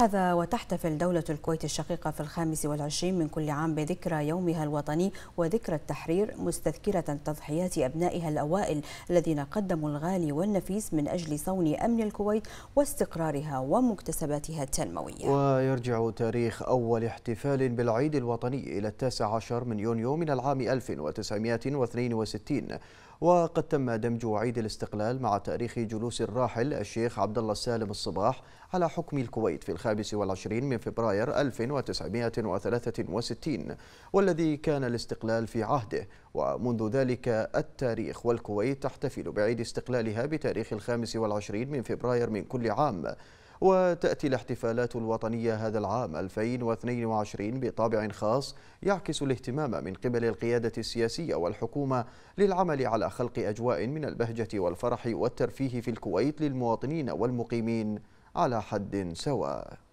هذا وتحتفل دولة الكويت الشقيقة في الخامس والعشرين من كل عام بذكرى يومها الوطني وذكرى التحرير مستذكرة تضحيات أبنائها الأوائل الذين قدموا الغالي والنفيس من أجل صون أمن الكويت واستقرارها ومكتسباتها التنموية ويرجع تاريخ أول احتفال بالعيد الوطني إلى التاسع عشر من يونيو من العام 1962 وقد تم دمج عيد الاستقلال مع تاريخ جلوس الراحل الشيخ عبد الله السالم الصباح على حكم الكويت في الخامس الخامس والعشرين من فبراير 1963 والذي كان الاستقلال في عهده ومنذ ذلك التاريخ والكويت تحتفل بعيد استقلالها بتاريخ الخامس والعشرين من فبراير من كل عام وتأتي الاحتفالات الوطنية هذا العام 2022 بطابع خاص يعكس الاهتمام من قبل القيادة السياسية والحكومة للعمل على خلق أجواء من البهجة والفرح والترفيه في الكويت للمواطنين والمقيمين على حد سواء